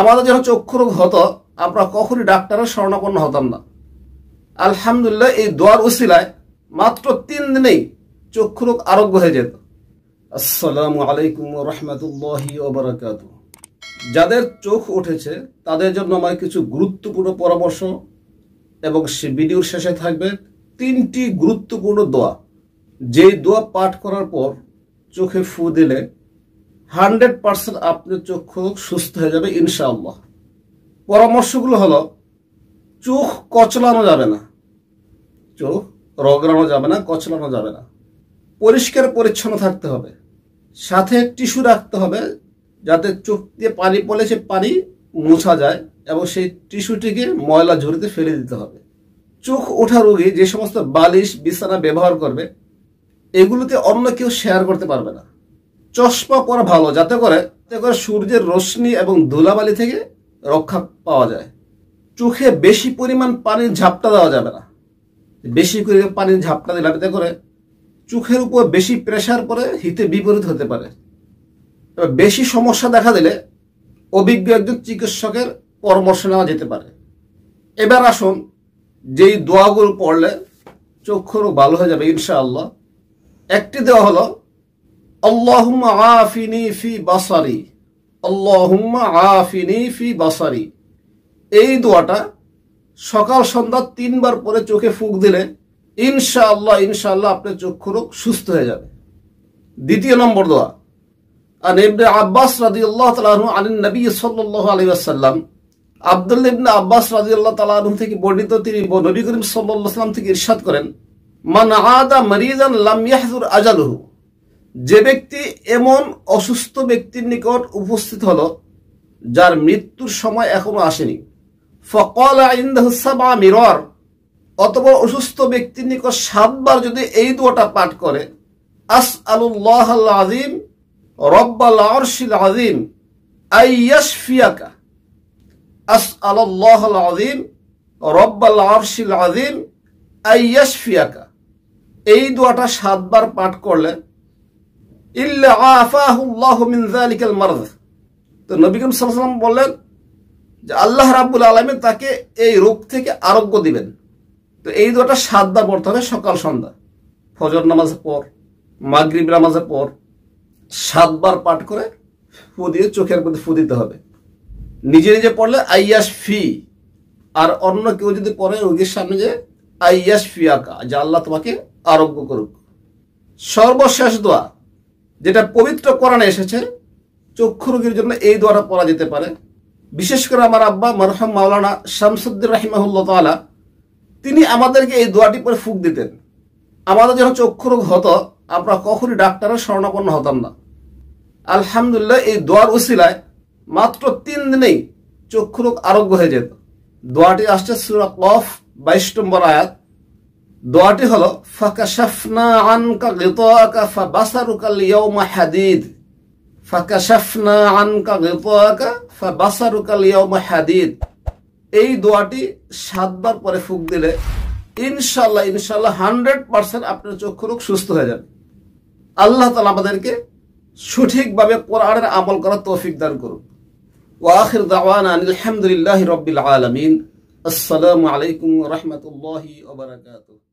আমাদের যেন চক্ষুরোগ হতো আমরা কখনই ডাক্তারের স্বর্ণাপন্ন হতাম না আলহামদুলিল্লাহ এই দোয়ার উসিলায় মাত্র তিন দিনেই চক্ষুরোগ আরোগ্য হয়ে যেত আসসালামু আলাইকুম রহমতুল্লাহ ওবরাকাত যাদের চোখ উঠেছে তাদের জন্য আমার কিছু গুরুত্বপূর্ণ পরামর্শ এবং সে ভিডিওর শেষে থাকবে তিনটি গুরুত্বপূর্ণ দোয়া যে দোয়া পাঠ করার পর চোখে ফু দিলে হান্ড্রেড পার্সেন্ট আপনার চক্ষু সুস্থ হয়ে যাবে ইনশাআল্লাহ পরামর্শগুলো হলো চোখ কচলানো যাবে না চোখ রগড়ানো যাবে না কচলানো যাবে না পরিষ্কার পরিচ্ছন্ন থাকতে হবে সাথে টিস্যু রাখতে হবে যাতে চোখ দিয়ে পানি পড়লে সে পানি মোছা যায় এবং সেই টিস্যুটিকে ময়লা ঝুড়িতে ফেলে দিতে হবে চোখ ওঠা রোগী যে সমস্ত বালিশ বিছানা ব্যবহার করবে এগুলোতে অন্য কেউ শেয়ার করতে পারবে না চশমা পরা ভালো যাতে করে যাতে করে সূর্যের রশ্মি এবং ধুলাবালি থেকে রক্ষা পাওয়া যায় চোখে বেশি পরিমাণ পানির ঝাপটা দেওয়া যাবে না বেশি করে পানির ঝাপটা দিলে যাতে করে চোখের উপর বেশি প্রেশার পরে হিতে বিপরীত হতে পারে তবে বেশি সমস্যা দেখা দিলে অভিজ্ঞ একজন চিকিৎসকের পরামর্শ নেওয়া যেতে পারে এবার আসুন যেই দোয়াগুলো পড়লে চক্ষুরও ভালো হয়ে যাবে ইনশাআল্লাহ একটি দেওয়া হলো আল্লাহুম্মা আফিনি ফি বাসারি আল্লাহুম্মা আফিনি ফি বাসারি এই দোয়াটা সকাল সন্ধ্যা তিনবার পরে চোখে ফুক দিলে ইনশাআল্লাহ ইনশাআল্লাহ আপনার চক্ষু রোগ সুস্থ হয়ে যাবে দ্বিতীয় নম্বর দোয়া আর ইবনে আব্বাস রাজি আল্লাহ তালু আলিন নবী সাল্লাহ আলী আসাল্লাম আবদুল্লা ইবনে আব্বাস রাজি আল্লাহ তালু থেকে বর্ণিত তিনি নবী করিম সাল্লাহ সাল্লাম থেকে ইরশাদ করেন মান আদা মরিজান লাম ইয়াহজুর আজালহু যে ব্যক্তি এমন অসুস্থ ব্যক্তির নিকট উপস্থিত হল যার মৃত্যুর সময় এখনো আসেনি ফকল আইন্দাহুসাবা মিরর অথবা অসুস্থ ব্যক্তির নিকট সাতবার যদি এই দুটা পাঠ করে আস আলুল্লাহ আজিম রব্বাল আরশিল আজিম আইয়াস ফিয়াকা আস আল্লাহ আজিম রব্বাল আরশিল আজিম আইয়াস ফিয়াকা এই দুটা সাতবার পাঠ করলে আফাহুল্লাহ তো বললেন যে আল্লাহ রাবুল আলমিন তাকে এই রোগ থেকে আরোগ্য দিবেন তো এই দুটা সাদা পড়তে হবে সকাল সন্ধ্যা ফজর নামাজের পর মাগরিব নামাজের পর সাতবার পাঠ করে ফু দিয়ে চোখের মধ্যে ফু দিতে হবে নিজে নিজে পড়লে আইয়াস ফি আর অন্য কেউ যদি পড়ে রোগীর সামনে যে আইয়াস আঁকা যে আল্লাহ তোমাকে আরোগ্য করুক সর্বশেষ দোয়া যেটা পবিত্র কোরআনে এসেছে চক্ষু রোগীর জন্য এই দ্বারা পড়া যেতে পারে বিশেষ করে আমার আব্বা মরহাম মাওলানা শামসুদ্দিন রাহিমাহুল্লা তালা তিনি আমাদেরকে এই দোয়াটি পরে ফুক দিতেন আমাদের যখন চক্ষু রোগ হতো আমরা কখনই ডাক্তারের স্বর্ণাপন্ন হতাম না আলহামদুলিল্লাহ এই দোয়ার ওসিলায় মাত্র তিন দিনেই চক্ষু রোগ আরোগ্য হয়ে যেত দোয়াটি আসছে সুরা কফ বাইশ নম্বর আয়াত দোয়াটি হলো ফাকাশাফনা আনকা গিতাকা ফাবাসারুকাল ইয়াউমা হাদিদ ফাকাশাফনা আনকা গিতাকা ফাবাসারুকাল ইয়াউমা হাদিদ এই দোয়াটি সাতবার পরে ফুক দিলে ইনশাল্লাহ ইনশাল্লাহ হান্ড্রেড পার্সেন্ট আপনার চক্ষু রোগ সুস্থ হয়ে যান আল্লাহ তালা আমাদেরকে সঠিকভাবে কোরআনের আমল করার তৌফিক দান করুন ওয়াখির দাওয়ান আলহামদুলিল্লাহ রবিল আলমিন আসসালামু আলাইকুম রহমতুল্লাহ ওবরাকাতুহ